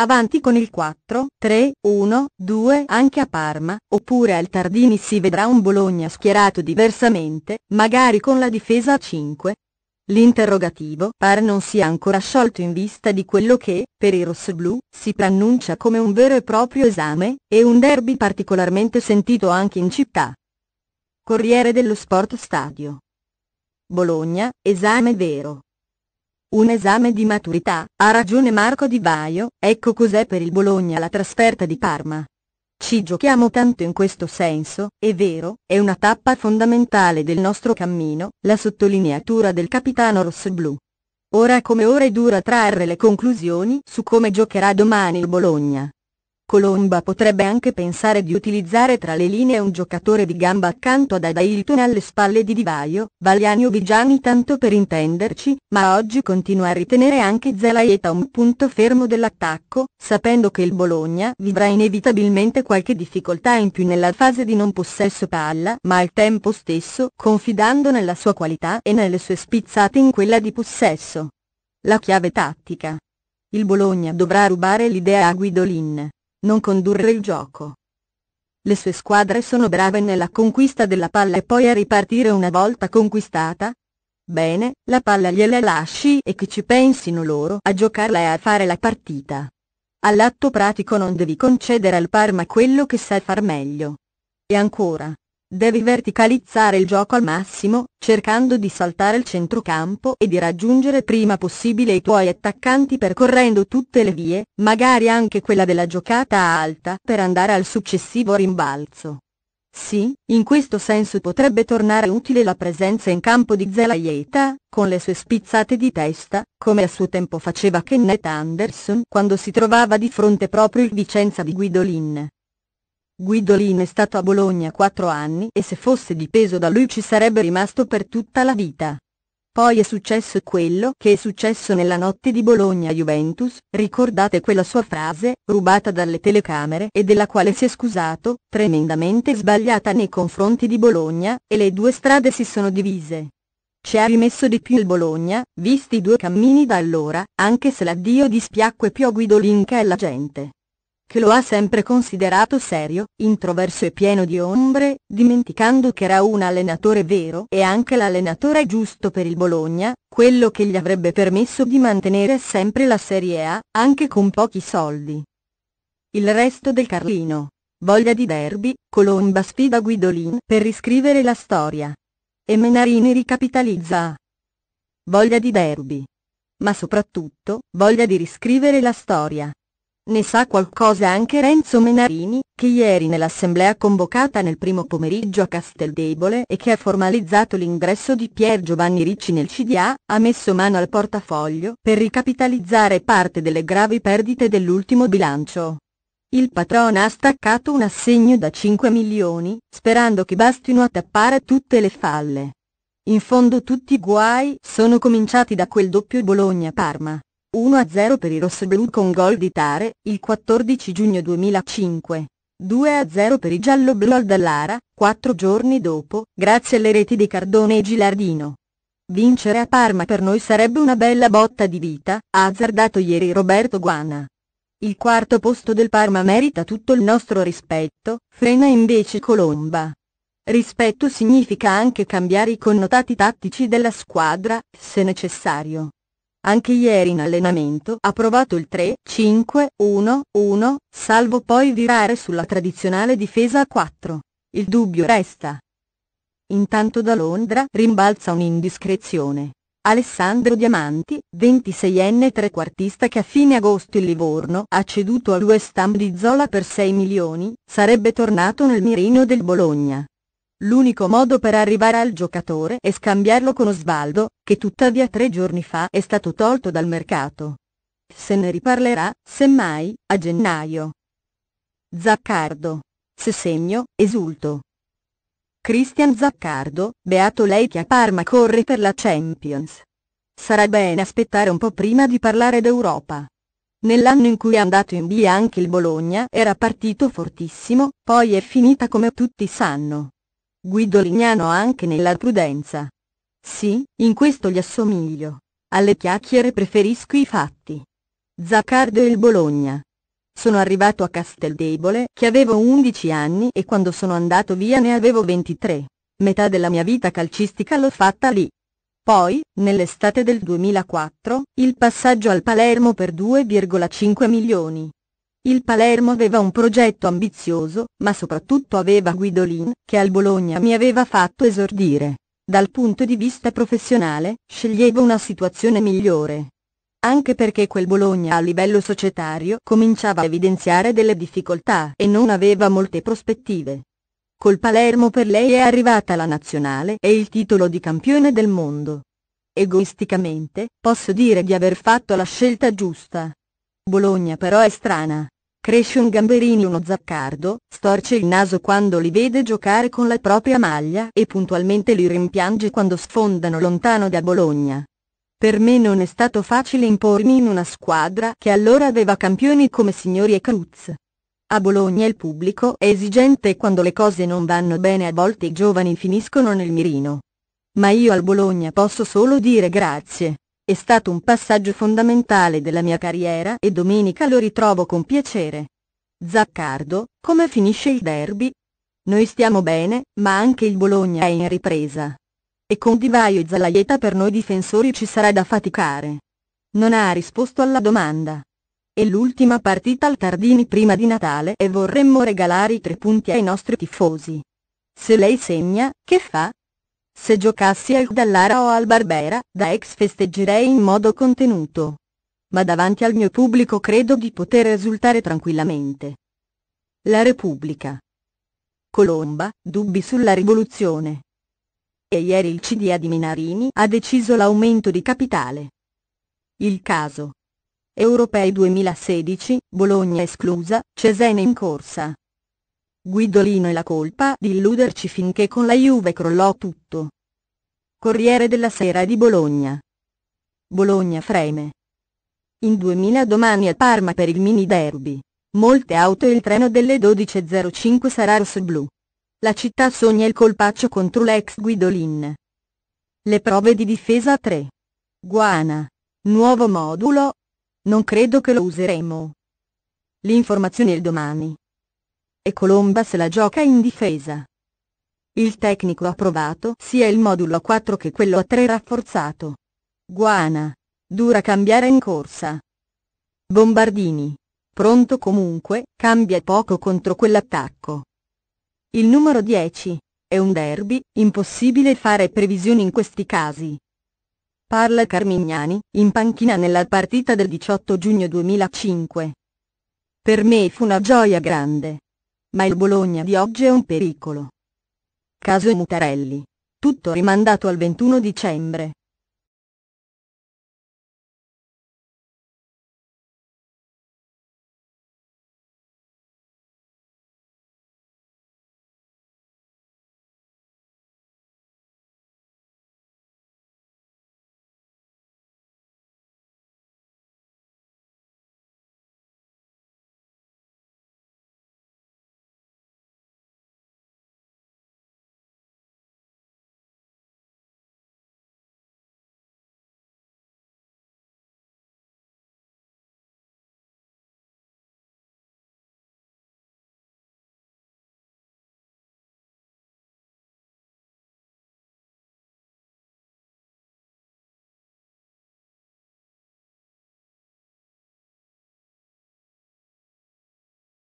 Avanti con il 4, 3, 1, 2 anche a Parma, oppure al Tardini si vedrà un Bologna schierato diversamente, magari con la difesa a 5. L'interrogativo pare non sia ancora sciolto in vista di quello che, per i rossoblù, si preannuncia come un vero e proprio esame, e un derby particolarmente sentito anche in città. Corriere dello Sport Stadio Bologna, esame vero. Un esame di maturità, ha ragione Marco Di Baio, ecco cos'è per il Bologna la trasferta di Parma. Ci giochiamo tanto in questo senso, è vero, è una tappa fondamentale del nostro cammino, la sottolineatura del capitano rossoblù. Ora come ora è dura trarre le conclusioni su come giocherà domani il Bologna. Colomba potrebbe anche pensare di utilizzare tra le linee un giocatore di gamba accanto ad Adailton alle spalle di Divaio, Valiani o Vigiani tanto per intenderci, ma oggi continua a ritenere anche Zelaeta un punto fermo dell'attacco, sapendo che il Bologna vivrà inevitabilmente qualche difficoltà in più nella fase di non possesso palla, ma al tempo stesso confidando nella sua qualità e nelle sue spizzate in quella di possesso. La chiave tattica. Il Bologna dovrà rubare l'idea a Guidolin non condurre il gioco. Le sue squadre sono brave nella conquista della palla e poi a ripartire una volta conquistata. Bene, la palla gliela lasci e che ci pensino loro a giocarla e a fare la partita. All'atto pratico non devi concedere al Parma quello che sa far meglio. E ancora, Devi verticalizzare il gioco al massimo, cercando di saltare il centrocampo e di raggiungere prima possibile i tuoi attaccanti percorrendo tutte le vie, magari anche quella della giocata alta, per andare al successivo rimbalzo. Sì, in questo senso potrebbe tornare utile la presenza in campo di Zelaieta, con le sue spizzate di testa, come a suo tempo faceva Kenneth Anderson quando si trovava di fronte proprio il Vicenza di Guidolin. Guidolino è stato a Bologna quattro anni e se fosse dipeso da lui ci sarebbe rimasto per tutta la vita. Poi è successo quello che è successo nella notte di Bologna-Juventus, ricordate quella sua frase, rubata dalle telecamere e della quale si è scusato, tremendamente sbagliata nei confronti di Bologna, e le due strade si sono divise. Ci ha rimesso di più il Bologna, visti i due cammini da allora, anche se l'addio dispiacque più a Guidolin che alla gente che lo ha sempre considerato serio, introverso e pieno di ombre, dimenticando che era un allenatore vero e anche l'allenatore giusto per il Bologna, quello che gli avrebbe permesso di mantenere sempre la Serie A, anche con pochi soldi. Il resto del Carlino. Voglia di derby, Colomba sfida Guidolin per riscrivere la storia. E Menarini ricapitalizza. Voglia di derby. Ma soprattutto, voglia di riscrivere la storia. Ne sa qualcosa anche Renzo Menarini, che ieri nell'assemblea convocata nel primo pomeriggio a Casteldebole e che ha formalizzato l'ingresso di Pier Giovanni Ricci nel CDA, ha messo mano al portafoglio per ricapitalizzare parte delle gravi perdite dell'ultimo bilancio. Il patrono ha staccato un assegno da 5 milioni, sperando che bastino a tappare tutte le falle. In fondo tutti i guai sono cominciati da quel doppio Bologna-Parma. 1-0 per i rossoblù con gol di Tare, il 14 giugno 2005. 2-0 per i gialloblu al Dallara, quattro giorni dopo, grazie alle reti di Cardone e Gilardino. Vincere a Parma per noi sarebbe una bella botta di vita, ha azzardato ieri Roberto Guana. Il quarto posto del Parma merita tutto il nostro rispetto, frena invece Colomba. Rispetto significa anche cambiare i connotati tattici della squadra, se necessario. Anche ieri in allenamento ha provato il 3-5-1-1, salvo poi virare sulla tradizionale difesa a 4. Il dubbio resta. Intanto da Londra rimbalza un'indiscrezione. Alessandro Diamanti, 26enne trequartista che a fine agosto il Livorno ha ceduto al West Ham di Zola per 6 milioni, sarebbe tornato nel mirino del Bologna. L'unico modo per arrivare al giocatore è scambiarlo con Osvaldo, che tuttavia tre giorni fa è stato tolto dal mercato. Se ne riparlerà, semmai, a gennaio. Zaccardo. Se segno, esulto. Cristian Zaccardo, beato lei che a Parma corre per la Champions. Sarà bene aspettare un po' prima di parlare d'Europa. Nell'anno in cui è andato in B anche il Bologna era partito fortissimo, poi è finita come tutti sanno. Guido Lignano anche nella prudenza. Sì, in questo gli assomiglio. Alle chiacchiere preferisco i fatti. Zaccardo e il Bologna. Sono arrivato a Casteldebole che avevo 11 anni e quando sono andato via ne avevo 23. Metà della mia vita calcistica l'ho fatta lì. Poi, nell'estate del 2004, il passaggio al Palermo per 2,5 milioni. Il Palermo aveva un progetto ambizioso, ma soprattutto aveva Guidolin, che al Bologna mi aveva fatto esordire. Dal punto di vista professionale, sceglievo una situazione migliore. Anche perché quel Bologna a livello societario cominciava a evidenziare delle difficoltà e non aveva molte prospettive. Col Palermo per lei è arrivata la nazionale e il titolo di campione del mondo. Egoisticamente, posso dire di aver fatto la scelta giusta. Bologna però è strana. Cresce un gamberini uno zaccardo, storce il naso quando li vede giocare con la propria maglia e puntualmente li rimpiange quando sfondano lontano da Bologna. Per me non è stato facile impormi in una squadra che allora aveva campioni come Signori e Cruz. A Bologna il pubblico è esigente e quando le cose non vanno bene a volte i giovani finiscono nel mirino. Ma io al Bologna posso solo dire grazie. È stato un passaggio fondamentale della mia carriera e domenica lo ritrovo con piacere. Zaccardo, come finisce il derby? Noi stiamo bene, ma anche il Bologna è in ripresa. E con Divaio e Zalaieta per noi difensori ci sarà da faticare. Non ha risposto alla domanda. È l'ultima partita al Tardini prima di Natale e vorremmo regalare i tre punti ai nostri tifosi. Se lei segna, che fa? Se giocassi al Dallara o al Barbera, da ex festeggerei in modo contenuto. Ma davanti al mio pubblico credo di poter esultare tranquillamente. La Repubblica. Colomba, dubbi sulla rivoluzione. E ieri il CDA di Minarini ha deciso l'aumento di capitale. Il caso. Europei 2016, Bologna esclusa, Cesena in corsa. Guidolino e la colpa di illuderci finché con la Juve crollò tutto. Corriere della Sera di Bologna. Bologna freme. In 2000 domani a Parma per il mini derby. Molte auto e il treno delle 12.05 sarà rosso-blu. La città sogna il colpaccio contro l'ex Guidolin. Le prove di difesa 3. Guana. Nuovo modulo? Non credo che lo useremo. L'informazione il domani e Colomba se la gioca in difesa. Il tecnico ha provato sia il modulo a 4 che quello a 3 rafforzato. Guana. Dura cambiare in corsa. Bombardini. Pronto comunque, cambia poco contro quell'attacco. Il numero 10. È un derby, impossibile fare previsioni in questi casi. Parla Carmignani, in panchina nella partita del 18 giugno 2005. Per me fu una gioia grande ma il Bologna di oggi è un pericolo. Caso Mutarelli. Tutto rimandato al 21 dicembre.